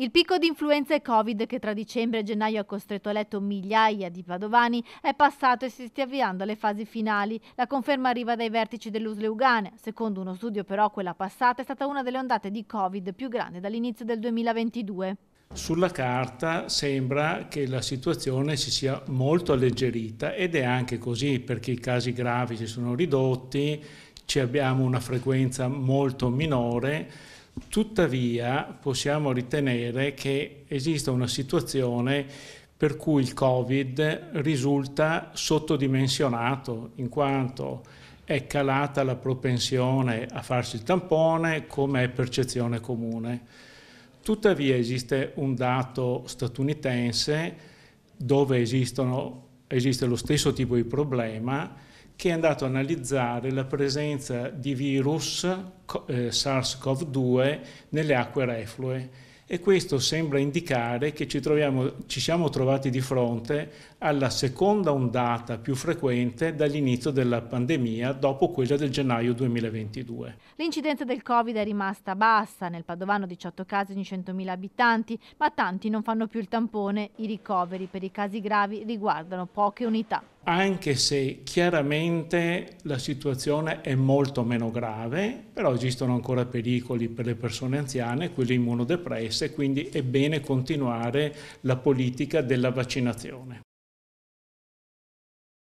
Il picco di influenza e Covid che tra dicembre e gennaio ha costretto a letto migliaia di padovani è passato e si sta avviando alle fasi finali. La conferma arriva dai vertici dell'Usle Ugane. Secondo uno studio però quella passata è stata una delle ondate di Covid più grande dall'inizio del 2022. Sulla carta sembra che la situazione si sia molto alleggerita ed è anche così perché i casi gravi si sono ridotti, abbiamo una frequenza molto minore Tuttavia possiamo ritenere che esista una situazione per cui il Covid risulta sottodimensionato in quanto è calata la propensione a farsi il tampone come è percezione comune. Tuttavia esiste un dato statunitense dove esistono, esiste lo stesso tipo di problema che è andato a analizzare la presenza di virus eh, SARS-CoV-2 nelle acque reflue e questo sembra indicare che ci, troviamo, ci siamo trovati di fronte alla seconda ondata più frequente dall'inizio della pandemia dopo quella del gennaio 2022. L'incidenza del Covid è rimasta bassa, nel Padovano 18 casi ogni 100.000 abitanti, ma tanti non fanno più il tampone, i ricoveri per i casi gravi riguardano poche unità anche se chiaramente la situazione è molto meno grave, però esistono ancora pericoli per le persone anziane, quelle immunodepresse, quindi è bene continuare la politica della vaccinazione.